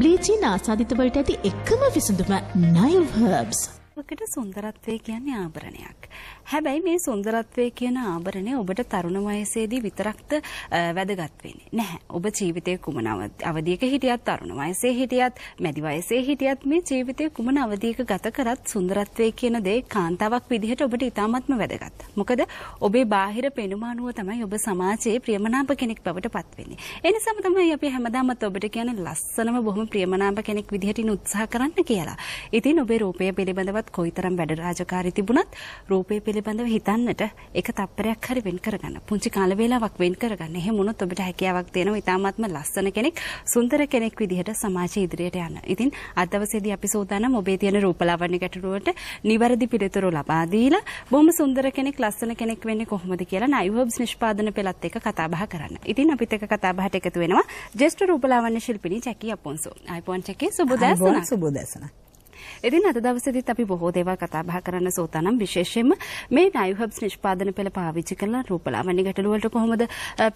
බ්ලීචී නාසාධිතවලට ඇති එක්කම විසඳුම නයිල් හර්බ්ස්. අපකට සුන්දරත්වය කියන්නේ ආභරණයක්. හැබැයි මේ සුන්දරත්වය කියන ආභරණය ඔබට තරුණ වයසේදී විතරක්ද වැදගත් වෙන්නේ. නැහැ. ඔබ ජීවිතයේ කුමන අවධියක හිටියත් තරුණ වයසේ හිටියත් මැදි වයසේ හිටියත් මේ ජීවිතයේ කුමන අවධියක ගත කරත් සුන්දරත්වය කියන දේ කාන්තාවක් විදිහට ඔබට ඉතාමත්ම වැදගත්. මොකද ඔබේ බාහිර පෙනුම අනුව තමයි ඔබ සමාජයේ ප්‍රියමනාප කෙනෙක් බවට පත් වෙන්නේ. ඒ නිසාම තමයි අපි හැමදාමත් ඔබට කියන්නේ ලස්සනම බොහොම ප්‍රියමනාප කෙනෙක් විදිහට ඉන්න උත්සාහ කරන්න කියලා. ඉතින් ඔබේ රූපය පිළිබඳවත් කොයිතරම් වැඩ රාජකාරී තිබුණත් රූපය පිළිබඳව හිතන්නට ඒක තප්පරයක් හරි වෙන් කරගන්න. පුංචි කාල වේලාවක් වෙන් කරගන්න. එහෙම වුණොත් ඔබට හැකියාවක් තියෙනවා ඊටාත්ම ලස්සන කෙනෙක්, සුන්දර කෙනෙක් විදිහට සමාජය ඉදිරියට යන්න. ඉතින් අද දවසේදී අපි සෝදානම් ඔබේ තියෙන රූපලාවන්‍ය ගැටලුවට නිවැරදි පිළිතුරු ලබා දීලා බොහොම සුන්දර කෙනෙක්, ලස්සන කෙනෙක් වෙන්නේ කොහොමද කියලා නයිවර්බ්ස් නිෂ්පාදන පෙළත් එක්ක කතා බහ කරන්න. ඉතින් අපිත් එක්ක කතා බහට එකතු වෙනවා ජ්‍යෙෂ්ඨ රූපලාවන්‍ය ශිල්පිනී ජැකි අපොන්සෝ. අයිපොන් ජැකි සුබ දැසන. සුබ දැසන. ඉතින් අද දවසේදීත් අපි බොහෝ දේවල් කතා බහ කරන්න සූදානම් විශේෂයෙන්ම මේ නයු හබ්ස් නිෂ්පාදන පෙළ පාවිච්චි කරලා රූපලාවන්‍ය ගැටලු වලට කොහොමද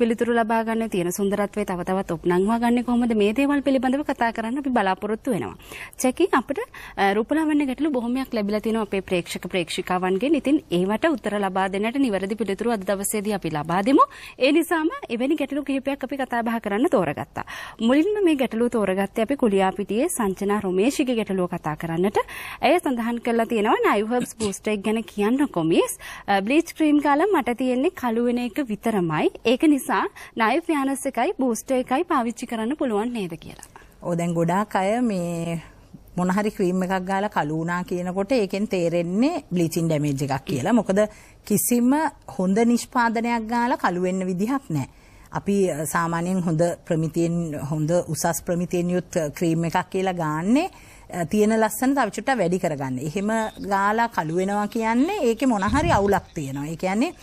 පිළිතුරු ලබා ගන්න තියෙන සුන්දරත්වය තව තවත් ඔප්නංවා ගන්න කොහොමද මේ දේවල් පිළිබඳව කතා කරන්න අපි බලාපොරොත්තු වෙනවා. චෙකින් අපිට රූපලාවන්‍ය ගැටලු බොහොමයක් ලැබිලා තිනවා අපේ ප්‍රේක්ෂක ප්‍රේක්ෂිකාවන්ගෙන්. ඉතින් ඒවට උත්තර ලබා දෙන්නට නිවැරදි පිළිතුරු අද දවසේදී අපි ලබා දෙමු. ඒ නිසාම එවැනි ගැටලු කිහිපයක් අපි කතා බහ කරන්න තෝරගත්තා. මුලින්ම මේ ගැටලු තෝරගත්තේ අපි කුලියාපිටියේ සංචනා රොමේෂිගේ ගැටලුව කතා කරන්නට විදිහට ඇය සඳහන් කරලා තියෙනවා නයිවර්බ්ස් බූස්ටර් එක ගැන කියන්න කොමිස් බ්ලීච් ක්‍රීම් කාලා මට තියෙන්නේ කළු වෙන එක විතරමයි. ඒක නිසා නයිව් යානස් එකයි බූස්ටර් එකයි පාවිච්චි කරන්න පුළුවන් නේද කියලා. ඔව් දැන් ගොඩාක් අය මේ මොනහරි ක්‍රීම් එකක් ගාලා කළු වුණා කියනකොට ඒකෙන් තේරෙන්නේ බ්ලීචින් ඩැමේජ් එකක් කියලා. මොකද කිසිම හොඳ නිෂ්පාදනයක් ගාලා කළු වෙන්න විදිහක් නැහැ. අපි සාමාන්‍යයෙන් හොඳ ප්‍රමිතියෙන් හොඳ උසස් ප්‍රමිතියෙන් යුත් ක්‍රීම් එකක් කියලා ගාන්නේ තියෙන ලස්සන තවිචුට වැඩි කරගන්න. එහෙම ගාලා කළු වෙනවා කියන්නේ ඒකේ මොන හරි අවුලක් තියෙනවා. ඒ කියන්නේ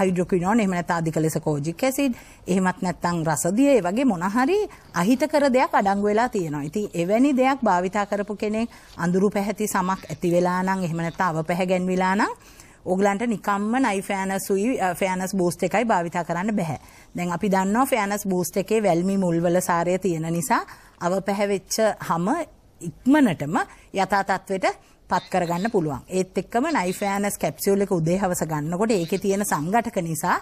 හයිඩ්‍රොකිනෝන එහෙම නැත්නම් අධික ලෙස කෝජික් ඇසිඩ් එහෙමත් නැත්නම් රසදිය ඒ වගේ මොන හරි අහිතකර දෙයක් අඩංගු වෙලා තියෙනවා. ඉතින් එවැනි දෙයක් භාවිතා කරපු කෙනෙක් අඳුරු පැහැති සමක් ඇති වෙලා නම් එහෙම නැත්නම් අවපැහැ ගැන්විලා නම් ඔගලන්ට නිකම්ම නයි ෆෑනස් සුයි ෆෑනස් බෝස්ට එකයි භාවිතා කරන්න බැහැ. දැන් අපි දන්නවා ෆෑනස් බෝස්ට එකේ වැල්මි මුල්වල සාරය තියෙන නිසා අව පැහැවෙච්ච හම ඉක්මනටම යථා තත්වයට පත් කරගන්න පුළුවන්. ඒත් එක්කම නයිෆෑනස් කැප්සියුල් එක උදේ හවස ගන්නකොට ඒකේ තියෙන සංඝටක නිසා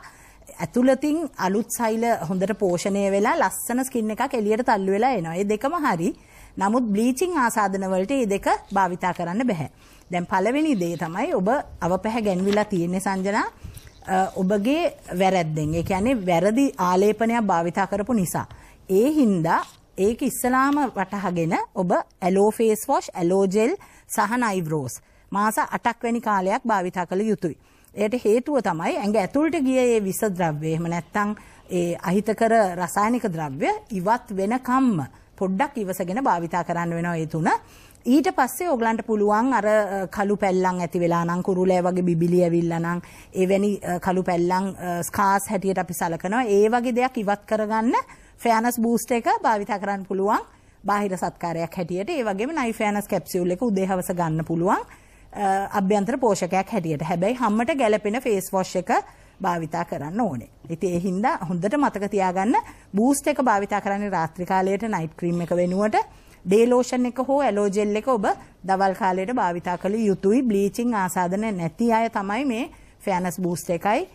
ඇතුළතින් අලුත් සෛල හොඳට පෝෂණය වෙලා ලස්සන ස්කින් එකක් එළියට තල්ලු වෙලා එනවා. ඒ දෙකම හරි. නමුත් බ්ලීචින් ආසාදන වලට මේ දෙක භාවිතා කරන්න බෑ. දැන් පළවෙනි දේ තමයි ඔබ අවපැහැ ගැන්විලා තියෙන සංජනා ඔබගේ වැරැද්දෙන්. ඒ කියන්නේ වැරදි ආලේපනයක් භාවිතා කරපු නිසා. ඒ හින්දා ඒක ඉස්සලාම වටහගෙන ඔබ aloe face wash aloe gel සහ නයිව්‍රෝස් මාස 8ක් වැනි කාලයක් භාවිතා කළ යුතුයි. එයට හේතුව තමයි ඇඟ ඇතුළට ගිය මේ විස ද්‍රව්‍ය එහෙම නැත්නම් ඒ අහිතකර රසායනික ද්‍රව්‍ය ඉවත් වෙනකම්ම පොඩ්ඩක් ඉවසගෙන භාවිතා කරන්න වෙනවා ඒ තුන. ඊට පස්සේ ඔගලන්ට පුළුවන් අර කළු පැල්ලම් ඇති වෙලා නම් කුරුලෑ වගේ බිබිලි ඇවිල්ලා නම් එවැනි කළු පැල්ලම් ස්කාස් හැටියට අපි සලකනවා. ඒ වගේ දෙයක් ඉවත් කරගන්න ෆෑනස් බූස්ට එක භාවිතා කරන්න පුළුවන් බාහිර සත්කාරයක් හැටියට ඒ වගේම නයිෆෑනස් කැප්සියුල් එක උදේ හවස ගන්න පුළුවන් අභ්‍යන්තර පෝෂකයක් හැටියට. හැබැයි හැමත ගැළපෙන ෆේස් වොෂ් එක භාවිතා කරන්න ඕනේ. ඉතින් ඒ හින්දා හොඳට මතක තියාගන්න බූස්ට් එක භාවිතා කරන්නේ රාත්‍රී කාලයට නයිට් ක්‍රීම් එක වෙනුවට ඩේ ලෝෂන් එක හෝ ඇලෝ ජෙල් එක ඔබ දවල් කාලයට භාවිතා කළ යුතුයි බ්ලීචින් ආසාදන නැති අය තමයි මේ ෆෑනස් බූස්ට් එකයි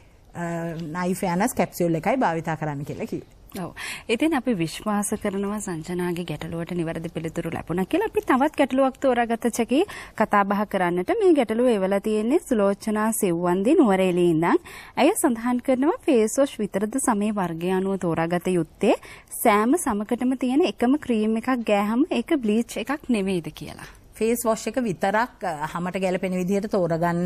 නයි ෆෑනස් කැප්සියුල් එකයි භාවිතා කරන්න කියලා කිව්වේ. ඔව්. ඉතින් අපි විශ්වාස කරනවා සංජනාගේ ගැටලුවට නිවැරදි පිළිතුරු ලැබුණා කියලා. අපි තවත් ගැටලුවක් තෝරාගත්ත චකී කතා බහ කරන්නට මේ ගැටලුව එවලා තියෙන්නේ සුලෝචනා සෙව්වන්දී නුවරඑළියේ ඉඳන්. ඇය සඳහන් කරනවා ෆේස් වොෂ් විතරද සමේ වර්ගය අනුව තෝරාගත යුත්තේ. සෑම සමකටම තියෙන එකම ක්‍රීම් එකක් ගෑහම ඒක බ්ලීච් එකක් නෙවෙයිද කියලා. ෆේස් වොෂ් එක විතරක් හැමට ගැලපෙන විදිහට තෝරගන්න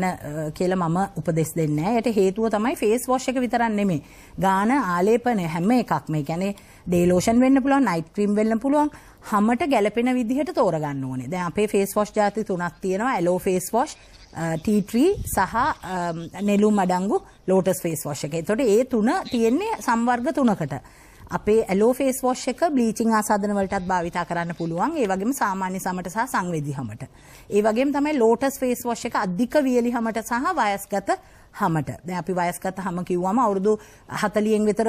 කියලා මම උපදෙස් දෙන්නේ නැහැ. ඒට හේතුව තමයි ෆේස් වොෂ් එක විතරක් නෙමෙයි. ගාන ආලේපන හැම එකක්ම. ඒ කියන්නේ ඩේ ලෝෂන් වෙන්න පුළුවන්, නයිට් ක්‍රීම් වෙන්න පුළුවන්. හැමට ගැලපෙන විදිහට තෝරගන්න ඕනේ. දැන් අපේ ෆේස් වොෂ් જાති තුනක් තියෙනවා. Aloe face wash, tea tree සහ නෙළුම් අඩංගු ලෝටස් ෆේස් වොෂ් එක. ඒතකොට ඒ තුන තියෙන්නේ සංවර්ග තුනකට. අපේ ඇලෝ ෆේස් වොෂ් එක බ්ලීචිං ආසාදන වලටත් භාවිතා කරන්න පුළුවන්. ඒ වගේම සාමාන්‍ය සමට සහ සංවේදී හමට. ඒ වගේම තමයි ලෝටස් ෆේස් වොෂ් එක අධික වියලි හමට සහ වයස්ගත හමට. දැන් අපි වයස්ගත හම කිව්වම අවුරුදු 40න් විතර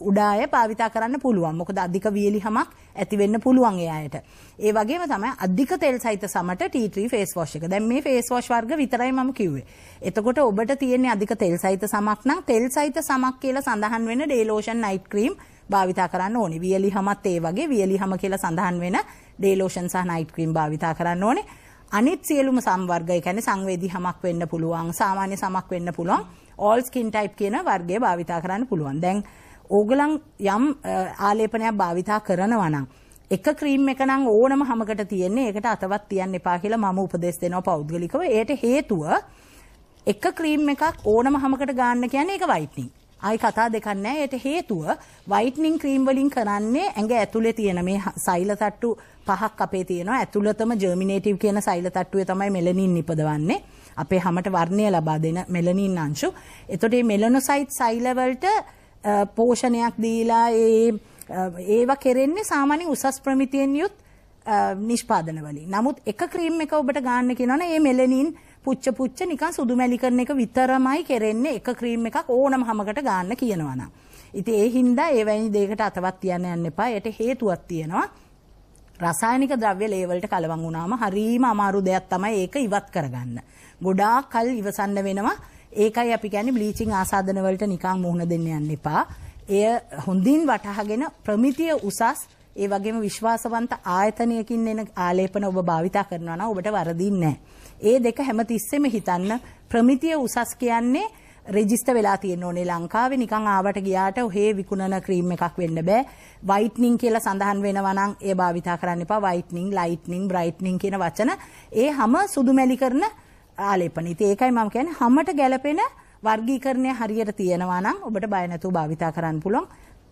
උඩාය භාවිතා කරන්න පුළුවන්. මොකද අධික වියලි හමක් ඇති වෙන්න පුළුවන් ඒ අයට. ඒ වගේම තමයි අධික තෙල් සහිත සමට T3 ෆේස් වොෂ් එක. දැන් මේ ෆේස් වොෂ් වර්ග විතරයි මම කිව්වේ. එතකොට ඔබට තියෙන්නේ අධික තෙල් සහිත සමක් නම් තෙල් සහිත සමක් කියලා සඳහන් වෙන ඩේ ලෝෂන් නයිට් ක්‍රීම් භාවිතා කරන්න ඕනේ. වියලි හමත් ඒ වගේ වියලි හම කියලා සඳහන් වෙන ඩේ ලෝෂන් සහ නයිට් ක්‍රීම් භාවිතා කරන්න ඕනේ. අනිත් සියලුම සම්වර්ග ඒ කියන්නේ සංවේදී හමක් වෙන්න පුළුවන්, සාමාන්‍ය සමක් වෙන්න පුළුවන්. all skin type කියන වර්ගය භාවිතා කරන්න පුළුවන්. දැන් ඕගලන් යම් ආලේපනයක් භාවිතා කරනවා නම් එක ක්‍රීම් එක නම් ඕනම හැමකට තියෙන්නේ ඒකට අතවත් තියන්න එපා කියලා මම උපදෙස් දෙනවා පෞද්ගලිකව. ඒට හේතුව එක ක්‍රීම් එකක් ඕනම හැමකට ගන්න කියන්නේ ඒක වයිට්නින්. ආයි කතා දෙකක් නැහැ. ඒට හේතුව වයිට්නින් ක්‍රීම් වලින් කරන්නේ ඇඟ ඇතුලේ තියෙන මේ සෛල තට්ටු පහක් අපේ තියෙනවා. ඇතුළතම ජර්මිනේටිව් කියන සෛල තට්ටුවේ තමයි මෙලනින් නිපදවන්නේ. අපේ හැමට වර්ණය ලබා දෙන මෙලනින් අංශු. එතකොට මේ මෙලනොසයිට් සෛල වලට පෝෂණයක් දීලා ඒ ඒවා කෙරෙන්නේ සාමාන්‍ය උසස් ප්‍රමිතියෙන් යුත් නිෂ්පාදන වලින්. නමුත් එක ක්‍රීම් එක ඔබට ගන්න කියනවනේ මේ මෙලනින් පුච්ච පුච්ච නිකන් සුදු මැලි කරන එක විතරමයි කරෙන්නේ එක ක්‍රීම් එකක් ඕනම හැමකට ගන්න කියනවා නම්. ඉතින් ඒ හින්දා ඒ වැනි දෙයකට අතවත් තියන්න යන්න එපා. ඒට හේතුවක් තියෙනවා. රසායනික ද්‍රව්‍ය ලේවලට කලවම් වුණාම හරීම අමාරු දෙයක් තමයි ඒක ඉවත් කරගන්න. ගොඩාක් කල් ඉවසන්න වෙනවා. ඒකයි අපි කියන්නේ බ්ලීචින් ආසාදන වලට නිකන් මුහුණ දෙන්න යන්න එපා. එය හොඳින් වටහාගෙන ප්‍රමිතිය උසස් ඒ වගේම විශ්වාසවන්ත ආයතනයකින් එන ආලේපන ඔබ භාවිතා කරනවා නම් ඔබට වරදින්නේ නැහැ. ඒ දෙක හැමතිස්සෙම හිතන්න ප්‍රමිතිය උසස් කියන්නේ රෙජිස්ටර් වෙලා තියෙන්න ඕනේ ලංකාවේ නිකන් ආවට ගියාට ඔහේ විකුණන ක්‍රීම් එකක් වෙන්න බෑ. වයිට්නින් කියලා සඳහන් වෙනවා නම් ඒ භාවිතා කරන්න එපා. වයිට්නින්, ලයිට්නින්, බ්‍රයිට්නින් කියන වචන ඒ හැම සුදුමැලි කරන ආලේපන. ඉතින් ඒකයි මම කියන්නේ හැමට ගැළපෙන වර්ගීකරණය හරියට තියෙනවා නම් ඔබට බය නැතුව භාවිතා කරන්න පුළුවන්.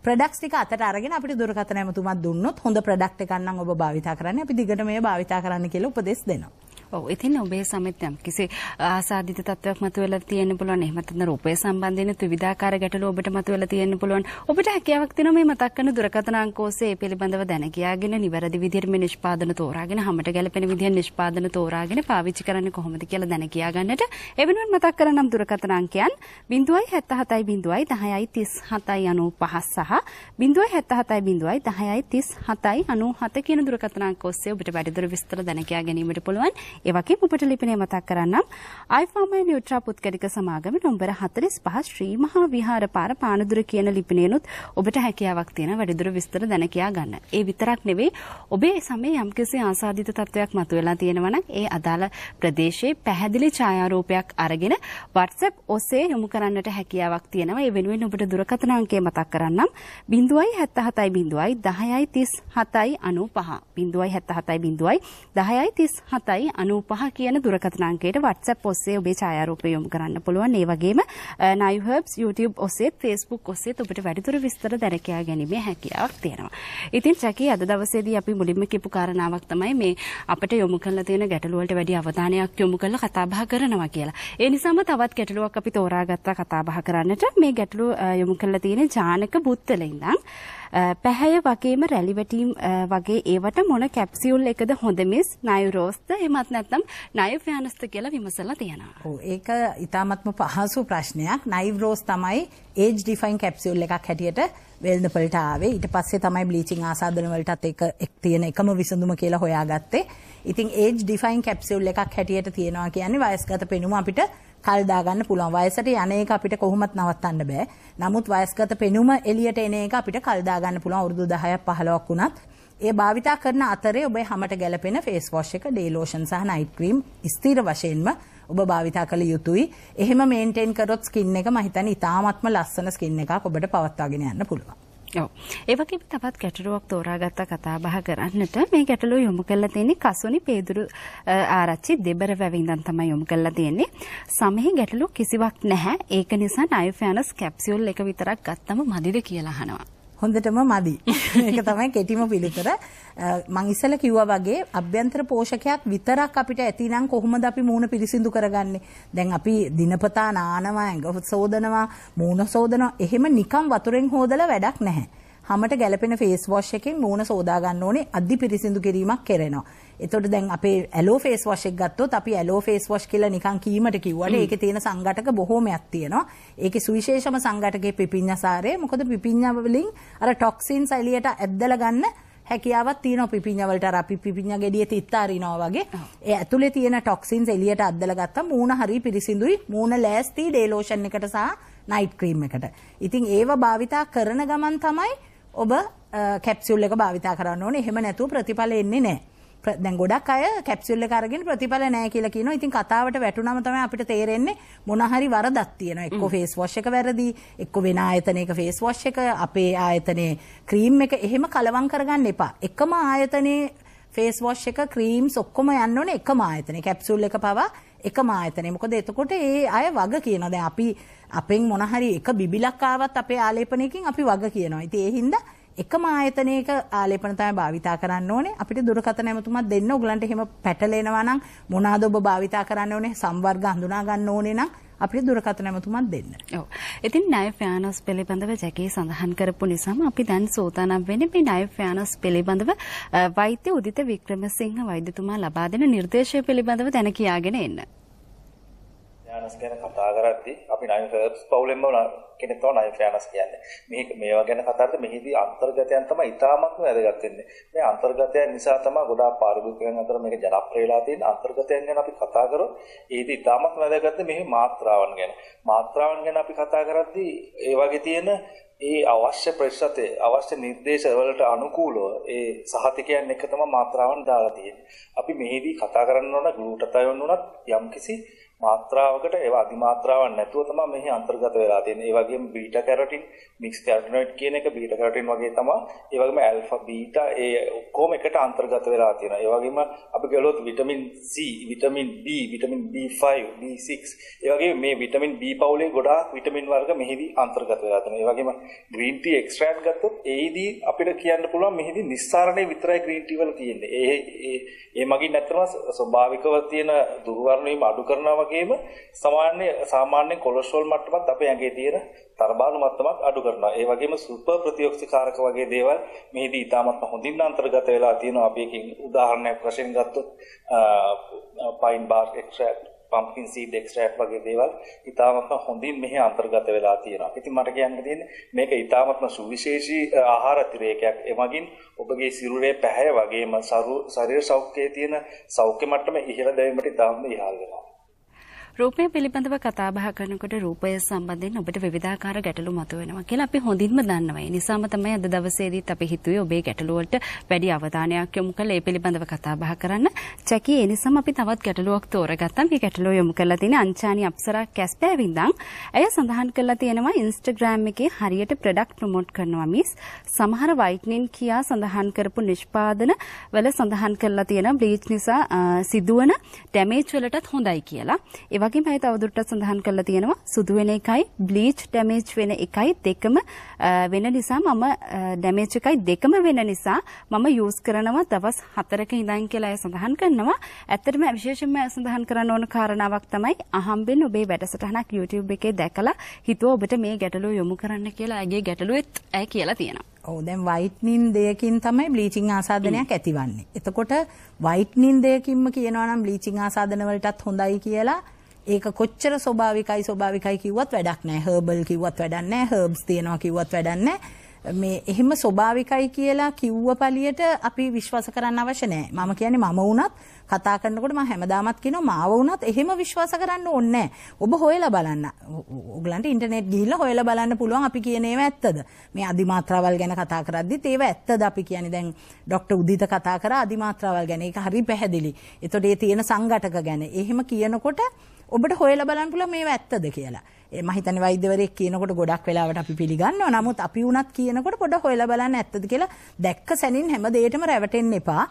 ප්‍රඩක්ස් ටික අතට අරගෙන අපිට දුරකථන ඇමතුමක් දුන්නොත් හොඳ ප්‍රොඩක්ට් එකක් නම් ඔබ භාවිතා කරන්න අපි දිගට මේ භාවිතා කරන්න කියලා උපදෙස් දෙනවා. ඔව් ඉතින් ඔබේ සමෙත් යම් කිසි ආසාදිත තත්වයක් මතුවලා තියෙන්න පුළුවන්. එහෙම නැත්නම් රූපය සම්බන්ධයෙන් විවිධාකාර ගැටලු ඔබට මතුවලා තියෙන්න පුළුවන්. ඔබට හැකියාවක් තියෙනවා මේ මතක් කරන දුරකථන අංක ඔස්සේ ඒ පිළිබඳව දැන කියාගෙන නිවැරදි විදිහට මේ නිෂ්පාදන තෝරාගෙන හැමට ගැලපෙන විදිහෙන් නිෂ්පාදන තෝරාගෙන පාවිච්චි කරන්නේ කොහොමද කියලා දැන කියා ගන්නට. එවෙනුවෙන් මතක් කරනම් දුරකථන අංකයන් 077 010 37 95 සහ 077 010 37 97 කියන දුරකථන අංක ඔස්සේ ඔබට වැඩිදුර විස්තර දැන කියා ගැනීමට පුළුවන්. ඒ වගේම ඔබට ලිපිනේ මතක් කරන්නම් අයිෆාමයි නියුට්‍රා පුත්කලික සමාගමේ නොවැම්බර් 45 ශ්‍රී මහා විහාර පාර පානදුර කියන ලිපිනේනොත් ඔබට හැකියාවක් තියෙන වැඩිදුර විස්තර දැන කියා ගන්න. ඒ විතරක් නෙවෙයි ඔබේ සමේ යම්කිසි ආසාදිත තත්වයක් මතුවලා තියෙනවා නම් ඒ අදාළ ප්‍රදේශයේ පැහැදිලි ඡායාරූපයක් අරගෙන WhatsApp ඔස්සේ යොමු කරන්නට හැකියාවක් තියෙනවා. ඒ වෙනුවෙන් ඔබට දුරකථන අංකය මතක් කරන්නම් 077 0 10 37 95 077 0 10 37 අනූපහ කියන දුරකථන අංකයට WhatsApp ඔස්සේ ඔබේ ඡායාරූපය යොමු කරන්න පුළුවන්. ඒ වගේම Nayu Herbs YouTube ඔස්සේ Facebook ඔස්සේ ඔබට වැඩිදුර විස්තර දැනකියා ගැනීමේ හැකියාවක් තියෙනවා. ඉතින් සැකී අද දවසේදී අපි මුලින්ම කියපු කාරණාවක් තමයි මේ අපිට යොමු කරලා තියෙන ගැටලු වලට වැඩි අවධානයක් යොමු කරලා කතා බහ කරනවා කියලා. ඒ නිසාම තවත් ගැටලුවක් අපි තෝරාගත්තා කතා බහ කරන්නට. මේ ගැටලු යොමු කරලා තියෙන ජානක බුත්තල ඉඳන් පැහැය වගේම රැලිවැටීම් වගේ ඒවට මොන කැප්සියුල් එකද හොඳ මිස් නයුරෝස්ද එමත් නැත්නම් නයිව් ව්‍යානස්ත කියලා විමසලා තියෙනවා. ඔව් ඒක ඊටාත්ම පහසු ප්‍රශ්නයක්. නයිව් රෝස් තමයි ඒජ් ඩිෆයින් කැප්සියුල් එකක් හැටියට වෙළඳපළට ආවේ. ඊට පස්සේ තමයි බ්ලීචින් ආසාදන වලටත් ඒක එක් තියෙන එකම විසඳුම කියලා හොයාගත්තේ. ඉතින් ඒජ් ඩිෆයින් කැප්සියුල් එකක් හැටියට තියෙනවා කියන්නේ වයස්ගත පෙනුම අපිට කල් දාගන්න පුළුවන්. වයසට යන එක අපිට කොහොමත් නවත්තන්න බෑ. නමුත් වයස්ගත පෙනුම එළියට එන එක අපිට කල් දාගන්න පුළුවන් වුරුදු 10ක් 15ක් වුණත්. ඒ භාවිතා කරන අතරේ ඔබේ හමට ගැලපෙන ෆේස් වොෂ් එක ඩේ ලෝෂන් සහ නයිට් ක්‍රීම් ස්ථිර වශයෙන්ම ඔබ භාවිතා කළ යුතුයි. එහෙම මේන්ටේන් කරොත් ස්කින් එක මම හිතන්නේ ඉතාමත්ම ලස්සන ස්කින් එකක් ඔබට පවත්වාගෙන යන්න පුළුවන්. ඔව් ඒවගේම තවත් ගැටලුවක් තෝරාගත්ත කතා බහ කරන්නට මේ ගැටලුව යොමු කරලා තියෙන්නේ කසුනි පේදුරු ආරච්චි දෙබර වැවේ ඉඳන් තමයි යොමු කරලා තියෙන්නේ සමහි ගැටලු කිසිවක් නැහැ ඒක නිසා නයිෆෑනස් කැප්සියුල් එක විතරක් ගත්තම මදිද කියලා අහනවා හොඳටම මදි. ඒක තමයි කෙටිම පිළිතුර. මං ඉස්සෙල්ලා කිව්වා වගේ අභ්‍යන්තර පෝෂකයක් විතරක් අපිට ඇතිනම් කොහොමද අපි මූණ පිරිසිදු කරගන්නේ? දැන් අපි දිනපතා නානවා, ඇඟ සෝදනවා, මූණ සෝදනවා. එහෙම නිකම් වතුරෙන් හොදලා වැඩක් නැහැ. හැමත ගැලපෙන ෆේස් වොෂ් එකකින් මූණ සෝදා ගන්න ඕනේ අදි පිරිසිදු කිරීමක් කරනවා. එතොට දැන් අපේ ඇලෝ ෆේස් වශක් ගත්තොත් අපි ඇලෝ ෆේස් වශ් කියලා නිකන් කීමට කිව්වට ඒක තියෙන සංගටක බොහෝමයක් තියෙනවා ඒක සුවිශේෂම සංගටකේ පිපිඤ්ඤසාරය මොකද පිපිඤ්ඤවලින් අර ටොක්සින්ස් එළියට ඇද්දලා ගන්න හැකියාවත් තියෙන පිපිඤ්ඤවලට අර අපි පිපිඤ්ඤ ගෙඩිය තිත්තාරිනවා වගේ ඒ ඇතුලේ තියෙන ටොක්සින්ස් එළියට අද්දලා ගත්තම මූණ හරි පිරිසිදුයි මූණ ලෑස්ති ඩේ ලෝෂන් එකට සහ නයිට් ක්‍රීම් එකට. ඉතින් ඒව භාවිතා කරන ගමන් තමයි ඔබ කැප්සියුල් එක භාවිතා කරන්න ඕනේ. එහෙම නැතුව ප්‍රතිඵල එන්නේ නැහැ. දැන් ගොඩක් අය කැප්සිල් එක අරගෙන ප්‍රතිඵල නැහැ කියලා කියනවා. ඉතින් කතාවට වැටුනම තමයි අපිට තේරෙන්නේ මොන හරි වරදක් තියෙනවා. එක්ක ෆේස් වොෂ් එක වැරදි, එක්ක වෙන ආයතනයක ෆේස් වොෂ් එක, අපේ ආයතනයේ ක්‍රීම් එක එහෙම කලවම් කරගන්න එපා. එකම ආයතනයේ ෆේස් වොෂ් එක ක්‍රීම්ස් ඔක්කොම යන්න ඕනේ එකම ආයතනේ කැප්සූල් එක පවා එකම ආයතනේ මොකද එතකොට ඒ අය වග කියනවා දැන් අපි අපෙන් මොන හරි එක බිබිලක් ආවත් අපේ ආලේපනයකින් අපි වග කියනවා ඉතින් ඒ හින්දා එකම ආයතනයක ආලේපන තමයි භාවිතා කරන්න ඕනේ. අපිට දුරකථන ඇමතුමක් දෙන්න. උගලන්ට එහෙම පැටලෙනවා නම් මොනවාද ඔබ භාවිතා කරන්න ඕනේ? සංවර්ග හඳුනා ගන්න ඕනේ නම් අපිට දුරකථන ඇමතුමක් දෙන්න. ඔව්. ඉතින් ණය ෆෑනස් පිළිබඳව ජැකේ සඳහන් කරපු නිසාම අපි දැන් සෝදානම් වෙන්නේ මේ ණය ෆෑනස් පිළිබඳව වෛද්‍ය උදිත වික්‍රමසිංහ වෛද්‍යතුමා ලබා දෙන නිර්දේශය පිළිබඳව දැන කියාගෙන එන්න. ෆෑනස් ගැන කතා කරද්දී අපි නයින් හර්බ්ස් පවුලෙන්ම කෙනෙක් තමයි නයින් ෆෑනස් කියන්නේ. මේක මේවා ගැන කතා කරද්දී මෙහිදී අන්තර්ගතයන් තමයි ඉතාමත්ම වැදගත් වෙන්නේ. මේ අන්තර්ගතයන් නිසා තමයි ගොඩාක් පාරිභෝගිකයන් අතර මේක ජනප්‍රිය වෙලා තියෙන අන්තර්ගතයන් ගැන අපි කතා කරොත් ඒදී ඉතාමත්ම වැදගත් මෙහි මාත්‍රාවන් ගැන. මාත්‍රාවන් ගැන අපි කතා කරද්දී ඒ වගේ තියෙන ඒ අවශ්‍ය ප්‍රතිශතේ අවශ්‍ය නිर्देश වලට අනුකූලව ඒ සහතිකයන් එක තමයි මාත්‍රාවන් දාලා තියෙන්නේ. අපි මෙහිදී කතා කරන්න ඕන ග්ලූටතයන් උනත් යම්කිසි මාත්‍රාවකට ඒවා අදිමාත්‍රාවක් නැතුව තමයි මෙහි අන්තර්ගත වෙලා තියෙන්නේ. ඒ වගේම බීටා කැරටින්, මික්ස් කැරටිනොයිඩ් කියන එක බීටා කැරටින් වගේ තමයි. ඒ වගේම ඇල්ෆා බීටා ඒ ඔක්කොම එකට අන්තර්ගත වෙලා තියෙනවා. ඒ වගේම අපි ගලොත් vitamin C, vitamin B, vitamin B5, B6. ඒ වගේම මේ විටමින් B පවුලේ ගොඩාක් විටමින් වර්ග මෙහිදී අන්තර්ගත වෙලා තියෙනවා. ඒ වගේම green tea extract ගත්තොත් ඒදී අපිට කියන්න පුළුවන් මෙහිදී නිස්සාරණේ විතරයි green tea වල තියෙන්නේ. ඒ ඒ ඒ මගින් නැත්නම් ස්වභාවිකව තියෙන දුර්වර්ණ වීම අඩු කරනවා වගේම සාමාන්‍ය සාමාන්‍ය කොලෙස්ටරෝල් මට්ටමත් අපේ ඇඟේ තියෙන තරබාණු මට්ටමත් අඩු කරනවා. ඒ වගේම සුපර් ප්‍රතිඔක්සිකාරක වගේ දේවල් මෙහිදී ඉතාමත් හොඳින් අන්තර්ගත වෙලා තියෙනවා. අපි එකකින් උදාහරණයක් වශයෙන් ගත්තොත් pine bark extract pumpkin seed extract වගේ දේවල් ඉතාමත් හොඳින් මෙහි අන්තර්ගත වෙලා තියෙනවා. ඉතින් මට කියන්න තියෙන්නේ මේක ඉතාමත්ම සුවිශේෂී ආහාර අතිරේකයක්. එමගින් ඔබගේ සිරුරේ පැහැය වගේම ශරීර සෞඛ්‍යයේ තියෙන සෞඛ්‍ය මට්ටම ඉහළ දැවීමට ඉතාමත් ඉහළ වෙනවා. රූපය පිළිබඳව කතා බහ කරනකොට රූපය සම්බන්ධයෙන් ඔබට විවිධාකාර ගැටලු මතුවෙනවා කියලා අපි හොඳින්ම දන්නවා. ඒ නිසාම තමයි අද දවසේදීත් අපි හිතුවේ ඔබේ ගැටලු වලට වැඩි අවධානයක් යොමු කරලා ඒ පිළිබඳව කතා බහ කරන්න. චැකි ඒ නිසාම අපි තවත් ගැටලුවක් තෝරගත්තා. මේ ගැටලුව යොමු කරලා තියෙන අංචානි අප්සරා කැස්පෑවින්දන්. ඇය සඳහන් කරලා තියෙනවා Instagram එකේ හරියට ප්‍රොඩක්ට් ප්‍රොමෝට් කරනවා මිස් සමහර වයිට්නින් කියා සඳහන් කරපු නිෂ්පාදන වල සඳහන් කරලා තියෙන බ්ලීච් නිසා සිදුවන ඩැමේජ් වලටත් හොඳයි කියලා. වගේම අය තවදුරටත් සඳහන් කරලා තියෙනවා සුදු වෙන එකයි බ්ලීච් ඩැමේජ් වෙන එකයි දෙකම වෙන නිසා මම ඩැමේජ් එකයි දෙකම වෙන නිසා මම යූස් කරනවා දවස් 4ක ඉඳන් කියලා අය සඳහන් කරනවා. ඇත්තටම විශේෂයෙන්ම සඳහන් කරන්න ඕන කාරණාවක් තමයි අහම්බෙන් ඔබේ වැඩසටහනක් YouTube එකේ දැකලා හිතුව ඔබට මේ ගැටලුව යොමු කරන්න කියලා ඇගේ ගැටලුවෙත් ඇය කියලා තියෙනවා. ඔව දැන් වයිට්නින් දෙයකින් තමයි බ්ලීචිං ආසාදනයක් ඇතිවන්නේ. එතකොට වයිට්නින් දෙයකින්ම කියනවා නම් බ්ලීචිං ආසාදන වලටත් හොඳයි කියලා ඒක කොච්චර ස්වභාවිකයි ස්වභාවිකයි කිව්වත් වැඩක් නෑ හර්බල් කිව්වත් වැඩක් නෑ හර්බ්ස් තියෙනවා කිව්වත් වැඩක් නෑ මේ එහෙම ස්වභාවිකයි කියලා කිව්ව පළියට අපි විශ්වාස කරන්න අවශ්‍ය නෑ මම කියන්නේ මම වුණත් කතා කරනකොට මම හැමදාමත් කියනවා මාව වුණත් එහෙම විශ්වාස කරන්න ඕනේ ඔබ හොයලා බලන්න. ඔයගලන්ට ඉන්ටර්නෙට් ගිහිල්ලා හොයලා බලන්න පුළුවන් අපි කියන ඒවා ඇත්තද? මේ අදිමාත්‍රාවල් ගැන කතා කරද්දිත් ඒවා ඇත්තද අපි කියන්නේ දැන් ડોක්ටර් උදිත කතා කරා අදිමාත්‍රාවල් ගැන. ඒක හරි පැහැදිලි. එතකොට ඒ තියෙන සංඝටක ගැන. එහෙම කියනකොට ඔබට හොයලා බලන්න පුළුවන් මේව ඇත්තද කියලා. මම හිතන්නේ වෛද්‍යවරයෙක් කියනකොට ගොඩක් වෙලාවට අපි පිළිගන්නවා. නමුත් අපි වුණත් කියනකොට පොඩ හොයලා බලන්න ඇත්තද කියලා දැක්ක සැනින් හැම දෙයකටම රැවටෙන්න එපා.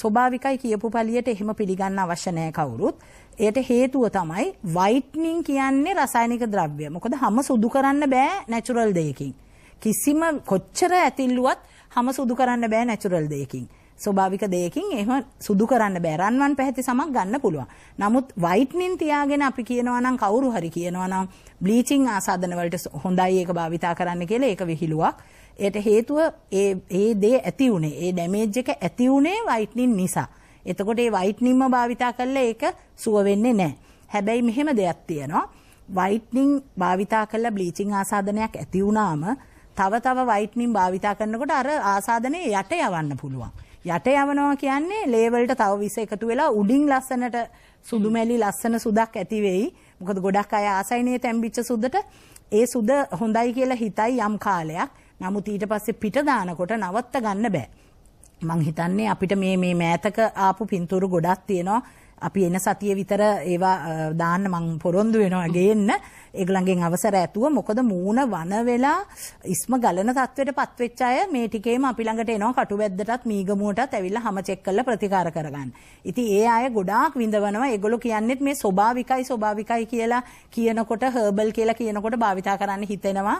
ස්වභාවිකයි කියපු පලියට එහෙම පිළිගන්න අවශ්‍ය නැහැ කවුරුත්. එයට හේතුව තමයි වයිට්නින් කියන්නේ රසායනික ද්‍රව්‍ය. මොකද හැම සුදු කරන්න බෑ නැචරල් දෙයකින්. කිසිම කොච්චර ඇතිල්ලුවත් හැම සුදු කරන්න බෑ නැචරල් දෙයකින්. ස්වභාවික දෙයකින් එහෙම සුදු කරන්න බෑ. රන්වන් පැහැති සමක් ගන්න පුළුවන්. නමුත් වයිට්නින් තියාගෙන අපි කියනවා නම් කවුරු හරි කියනවා නම් බ්ලීචින් ආසාදන වලට හොඳයි ඒක භාවිතා කරන්න කියලා ඒක විහිළුවක්. ඒට හේතුව ඒ ඒ දේ ඇති උනේ. ඒ ඩැමේජ් එක ඇති උනේ වයිට්නින් නිසා. එතකොට ඒ වයිට්නින්ම භාවිතා කළා ඒක සුව වෙන්නේ නැහැ. හැබැයි මෙහෙම දෙයක් තියෙනවා. වයිට්නින් භාවිතා කළ බ්ලීචිං ආසාදනයක් ඇති වුණාම තව තව වයිට්නින් භාවිතා කරනකොට අර ආසාදනය යට යවන්න පුළුවන්. යට යවනවා කියන්නේ ලේවලට තව විස එකතු වෙලා උඩින් ලස්සනට සුදු මැලි ලස්සන සුදක් ඇති වෙයි. මොකද ගොඩක් අය ආසයිනේ තැම්බිච්ච සුද්දට ඒ සුද හොඳයි කියලා හිතයි යම් කාලයක්. නමුත් ඊට පස්සේ පිට දානකොට නවත්ත ගන්න බෑ. මං හිතන්නේ අපිට මේ මේ මෑතක ආපු පින්තූරු ගොඩක් තියෙනවා. අපි එන සතිය විතර ඒවා දාන්න මං පොරොන්දු වෙනවා ගේන්න ඒගොල්ලන්ගෙන් අවසර ඇතුව මොකද මූණ වන වෙලා ඉස්ම ගලන තත්වයට පත්වෙච්ච අය මේ ටිකේම අපි ළඟට එනවා කටුබැද්දටත් මීගමුවටත් ඇවිල්ලා හැම චෙක් කරලා ප්‍රතිකාර කරගන්න. ඉතින් ඒ අය ගොඩාක් විඳවනවා. ඒගොල්ලෝ කියන්නේත් මේ ස්වභාවිකයි ස්වභාවිකයි කියලා කියනකොට හර්බල් කියලා කියනකොට භාවිතා කරන්න හිතෙනවා.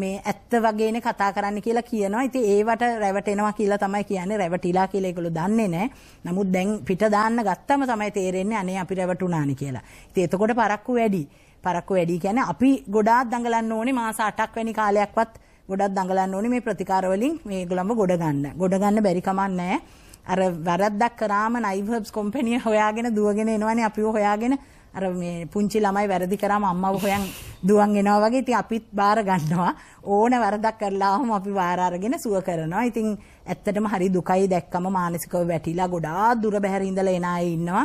මේ ඇත්ත වගේනේ කතා කරන්න කියලා කියනවා. ඉතින් ඒවට රැවටෙනවා කියලා තමයි කියන්නේ. රැවටිලා කියලා ඒගොල්ලෝ දන්නේ නැහැ. නමුත් දැන් පිට දාන්න ගත්තම තමයි තේරෙන්නේ අනේ අපි රැවටුණානේ කියලා. ඉතින් එතකොට පරක්කු වැඩි. පරක්කු වැඩි කියන්නේ අපි ගොඩාක් දඟලන්න ඕනේ මාස 8ක් වැනි කාලයක්වත් ගොඩක් දඟලන්න ඕනේ මේ ප්‍රතිකාර වලින් මේගොල්ලන්ව ගොඩ ගන්න. ගොඩ ගන්න බැරි කමක් නැහැ. අර වැරද්දක් කරාම නයිවර්බ්ස් කොම්පැනි හොයාගෙන දුවගෙන එනවනේ අපිව හොයාගෙන අර මේ පුංචි ළමයි වැරදි කරාම අම්මව හොයන් දුවන් එනවා වගේ ඉතින් අපිත් බාර ගන්නවා ඕන වරදක් කරලාම අපි බාර අරගෙන සුව කරනවා. ඉතින් ඇත්තටම හරි දුකයි දැක්කම මානසිකව වැටිලා ගොඩාක් දුර බැහැර ඉඳලා එන අය ඉන්නවා.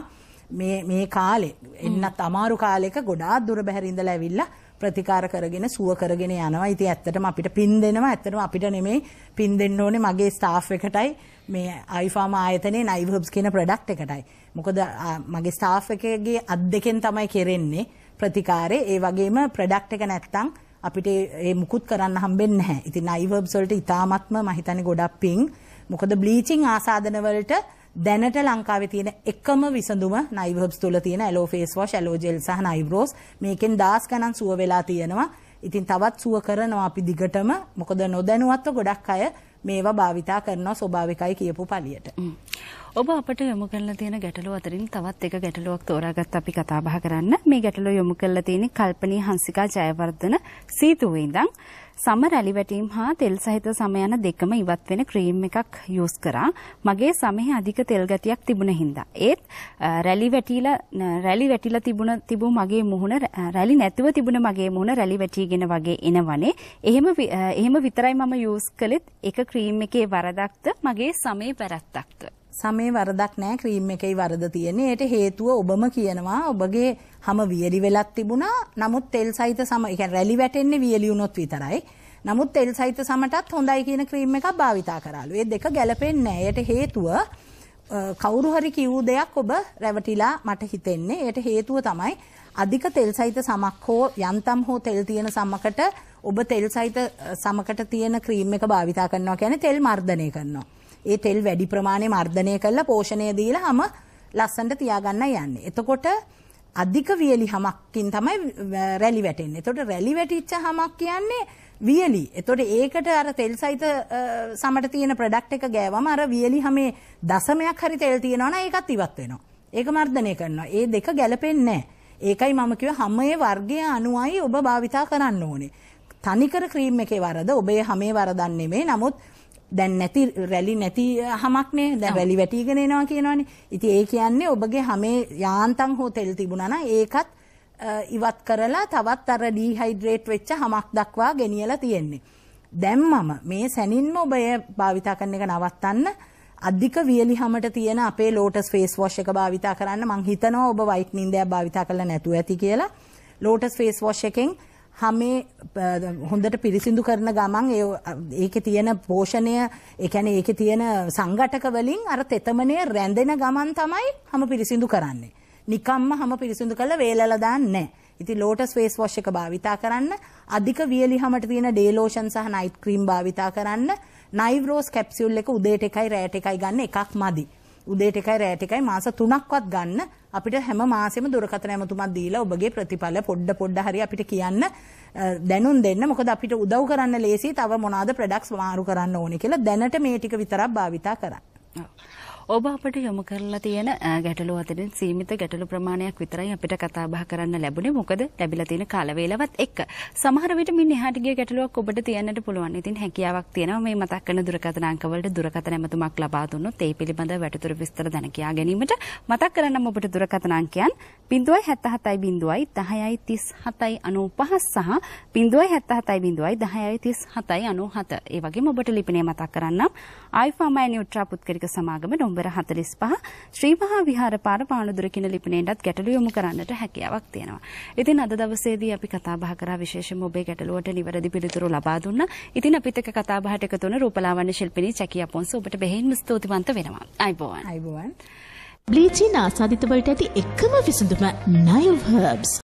මේ මේ කාලේ එන්නත් අමාරු කාලයක ගොඩාක් දුර බැහැර ඉඳලා ඇවිල්ලා ප්‍රතිකාර කරගෙන සුව කරගෙන යනවා. ඉතින් ඇත්තටම අපිට පින් දෙනවා. ඇත්තටම අපිට නෙමෙයි පින් දෙන්න ඕනේ මගේ ස්ටාෆ් එකටයි මේ අයිෆාම ආයතනයේ නයිව් හබ්ස් කියන ප්‍රොඩක්ට් එකටයි. මොකද මගේ ස්ටාෆ් එකගේ අත් දෙකෙන් තමයි කෙරෙන්නේ ප්‍රතිකාරේ. ඒ වගේම ප්‍රොඩක්ට් එක නැත්තම් අපිට ඒ මුකුත් කරන්න හම්බෙන්නේ නැහැ. ඉතින් නයිව් හබ්ස් වලට ඉතාමත්ම මම හිතන්නේ ගොඩක් පින්. මොකද බ්ලීචින් ආසාදන වලට දැනට ලංකාවේ තියෙන එකම විසඳුම නයිව් හබ්ස් තුල තියෙන aloe face wash aloe gel සහ නයිව් රෝස් මේකෙන් දාස් ගණන් සුව වෙලා තියෙනවා. ඉතින් තවත් සුව කරනවා අපි දිගටම. මොකද නොදැනුවත්ව ගොඩක් අය මේවා භාවිතා කරනවා ස්වභාවිකයි කියපු පළියට. ඔබ අපට යොමු කරලා තියෙන ගැටලු අතරින් තවත් එක ගැටලුවක් තෝරාගත් අපි කතා බහ කරන්න. මේ ගැටලුව යොමු කරලා තියෙන්නේ කල්පනී හංසිකා ජයවර්ධන සීතුවේ ඉඳන් සම රැලි වැටීම් හා තෙල් සහිත සම යන දෙකම ඉවත් වෙන ක්‍රීම් එකක් යූස් කරා. මගේ සමෙහි අධික තෙල් ගතියක් තිබුණ හින්දා. ඒත් රැලි වැටිලා රැලි වැටිලා තිබුණ තිබු මගේ මුහුණ රැලි නැතුව තිබුණ මගේ මුහුණ රැලි වැටිගෙන වගේ එනවනේ. එහෙම එහෙම විතරයි මම යූස් කළෙත් එක ක්‍රීම් එකේ වරදක්ද මගේ සමේ වැරද්දක්ද? සමේ වරදක් නෑ ක්‍රීම් එකේ වරද තියෙන්නේ. ඒට හේතුව ඔබම කියනවා ඔබගේ හැම වියලි වෙලක් තිබුණා. නමුත් තෙල් සහිත සම, ඒ කියන්නේ රැලි වැටෙන්නේ වියලි වුණොත් විතරයි. නමුත් තෙල් සහිත සමටත් හොඳයි කියන ක්‍රීම් එකක් භාවිතා කරාලු. ඒ දෙක ගැලපෙන්නේ නෑ. ඒට හේතුව කවුරු හරි කිව්ව දෙයක් ඔබ රැවටිලා මට හිතෙන්නේ. ඒට හේතුව තමයි අධික තෙල් සහිත සමක් හෝ යන්තම් හෝ තෙල් තියෙන සමකට ඔබ තෙල් සහිත සමකට තියෙන ක්‍රීම් එක භාවිතා කරනවා කියන්නේ තෙල් මර්ධනය කරනවා. ඒ තෙල් වැඩි ප්‍රමාණය මර්ධනය කරලා පෝෂණය දීලා හැම ලස්සනට තියාගන්න යන්නේ. එතකොට අධික වියලි හමක්කින් තමයි රැලි වැටෙන්නේ. එතකොට රැලි වැටිච්ච හමක් කියන්නේ වියලි. එතකොට ඒකට අර තෙල් සහිත සමට තියෙන ප්‍රොඩක්ට් එක ගෑවම අර වියලි හැමේ දශමයක් හරි තෙල් තියෙනවා නම් ඒකත් ඉවත් වෙනවා. ඒක මර්ධනය කරනවා. ඒ දෙක ගැලපෙන්නේ නැහැ. ඒකයි මම කිව්වේ හැමේ වර්ගය අනුවයි ඔබ භාවිතා කරන්න ඕනේ. තනිකර ක්‍රීම් එකේ වරද ඔබේ හැමේ වරදක් නෙමෙයි. නමුත් දැන් නැති රැලි නැති හමක්නේ දැන් රැලි වැටීගෙන එනවා කියනවනේ. ඉතින් ඒ කියන්නේ ඔබගේ හැමේ යාන්තම් හෝ තෙල් තිබුණා නම් ඒකත් ඉවත් කරලා තවත් අර ඩීහයිඩ්‍රේට් වෙච්ච හමක් දක්වා ගෙනියලා තියෙන්නේ. දැන් මම මේ සැනින්ම ඔබ එය භාවිතා කරන එක නවත්තන්න අධික වියලි හමට තියෙන අපේ ලෝටස් ෆේස් වොෂ් එක භාවිතා කරන්න මං හිතනවා ඔබ වයිට් නින්දයක් භාවිතා කරලා නැතුව ඇති කියලා. ලෝටස් ෆේස් වොෂ් එකෙන් හමේ හොඳට පිරිසිදු කරන ගමන් ඒක තියෙන පෝෂණය එකැන ඒක තියෙන සංගටක වලින් අර තෙතමනය රැඳෙන ගමන් තමයි හම පිරිසිදු කරන්නේ. නිකම්ම හම පිරිසිදු කළ වේලලදාන්න නෑ. ඉති ලෝටස් වේස් වශ්ක භාවිතා කරන්න අධික වියලි හමට තියෙන ඩේලෝෂන් සහ නයිට් ක්‍රීම් භාවිතා කරන්න නයිවරෝස් කැප්සිුල් එක උදේට එකයි රෑට එකයි ගන්න එකක් මදිී. උදේට එකයි රැට එකයි මාස 3ක්වත් ගන්න අපිට හැම මාසෙම දුරකථන ඇමතුමක් දීලා ඔබගේ ප්‍රතිඵල පොඩ පොඩ හරි අපිට කියන්න දැනුම් දෙන්න මොකද අපිට උදව් කරන්න ලේසියි තව මොනවාද ප්‍රොඩක්ට්ස් මාරු කරන්න ඕනේ කියලා දැනට මේ ටික විතරක් භාවිතා කරන්න. ඔබ අපට යොමු කරලා තියෙන ගැටලු අතරින් සීමිත ගැටලු ප්‍රමාණයක් විතරයි අපිට කතා බහ කරන්න ලැබුණේ. මොකද ලැබිලා තියෙන කාල වේලාවත් එක්ක. සමහර විට මින් එහාට ගිය ගැටලුවක් ඔබට තියන්නට පුළුවන්. ඉතින් හැකියාවක් තියෙනවා මේ මතක් කරන දුරකථන අංක වලට දුරකථන ඇමතුමක් ලබා දුන්නොත් ඒ පිළිබඳ වැඩිදුර විස්තර දැන කියා ගැනීමට මතක් කරනම් ඔබට දුරකථන අංකයන් බිඳුවයි 77යි බිඳුවයි 10යි 37යි 95 සහ බිඳුවයි 77යි බිඳුවයි 10යි 37යි 97. ඒ වගේම ඔබට ලිපිණය මතක් කරන්නම්. ආයිෆාමයි නියුට්‍රා පුත්කරික සමාගම නොවැම්බර් 45 ශ්‍රී මහා විහාරපාර පානදුර කියන ලිපිණයෙන්ටත් ගැටළු යොමු කරන්නට හැකියාවක් තියෙනවා. ඉතින් අද දවසේදී අපි කතා බහ කරා විශේෂයෙන්ම ඔබේ ගැටලුවට නිවැරදි පිළිතුරු ලබා දුන්නා. ඉතින් අපිත් එක්ක කතා බහට එකතු වුණ රූපලාවන්‍ය ශිල්පිනී චැකියා පොන්ස ඔබට බෙහෙවින්ම ස්තුතිවන්ත වෙනවා. අයිබෝන්. අයිබෝන්. බ්ලීචීන් ආසාධිතවලට ඇති එක්කම විසඳුම නයිල් හර්බ්ස්.